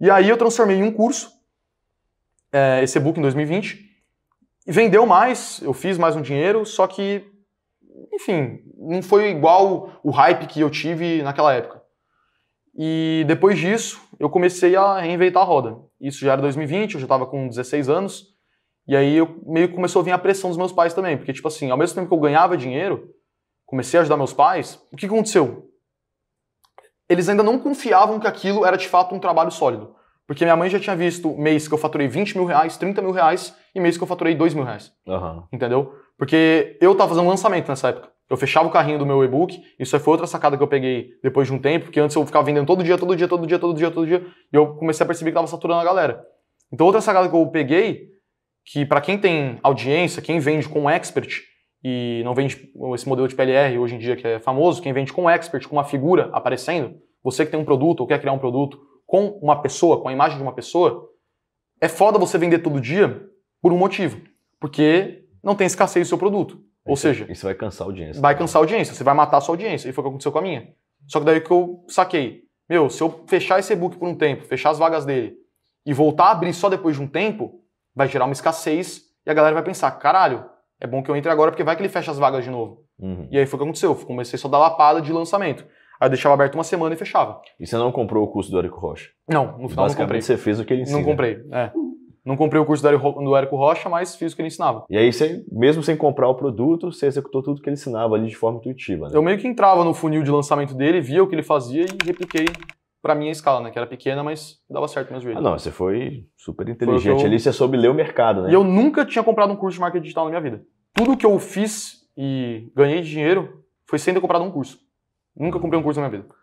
E aí eu transformei em um curso, é, esse e-book em 2020, e vendeu mais, eu fiz mais um dinheiro, só que, enfim, não foi igual o hype que eu tive naquela época. E depois disso, eu comecei a reinventar a roda. Isso já era 2020, eu já estava com 16 anos, e aí eu meio que começou a vir a pressão dos meus pais também, porque, tipo assim, ao mesmo tempo que eu ganhava dinheiro, comecei a ajudar meus pais, o que aconteceu? eles ainda não confiavam que aquilo era de fato um trabalho sólido. Porque minha mãe já tinha visto mês que eu faturei 20 mil reais, 30 mil reais e mês que eu faturei 2 mil reais. Uhum. Entendeu? Porque eu estava fazendo lançamento nessa época. Eu fechava o carrinho do meu e-book, isso aí foi outra sacada que eu peguei depois de um tempo, porque antes eu ficava vendendo todo dia, todo dia, todo dia, todo dia, todo dia, e eu comecei a perceber que estava saturando a galera. Então outra sacada que eu peguei, que para quem tem audiência, quem vende com expert, e não vende esse modelo de PLR hoje em dia que é famoso, quem vende com expert, com uma figura aparecendo, você que tem um produto ou quer criar um produto com uma pessoa, com a imagem de uma pessoa, é foda você vender todo dia por um motivo, porque não tem escassez do seu produto. Ou isso, é- seja, isso vai cansar a audiência. Vai cansar a audiência, você vai matar a sua audiência. E foi o que aconteceu com a minha. Só que daí que eu saquei, meu, se eu fechar esse e-book por um tempo, fechar as vagas dele e voltar a abrir só depois de um tempo, vai gerar uma escassez e a galera vai pensar, caralho, é bom que eu entre agora, porque vai que ele fecha as vagas de novo. Uhum. E aí foi o que aconteceu. Eu comecei só a dar lapada de lançamento. Aí eu deixava aberto uma semana e fechava. E você não comprou o curso do Érico Rocha? Não, no final não comprei. você fez o que ele ensina. Não comprei, é. Não comprei o curso do Érico Rocha, mas fiz o que ele ensinava. E aí, você, mesmo sem comprar o produto, você executou tudo que ele ensinava ali de forma intuitiva, né? Eu meio que entrava no funil de lançamento dele, via o que ele fazia e repliquei para minha escala, né? Que era pequena, mas dava certo meus vídeos. Ah, não, você foi super inteligente. Foi eu... Ali você soube ler o mercado, né? E eu nunca tinha comprado um curso de marketing digital na minha vida. Tudo que eu fiz e ganhei de dinheiro foi sem ter comprado um curso. Nunca comprei um curso na minha vida.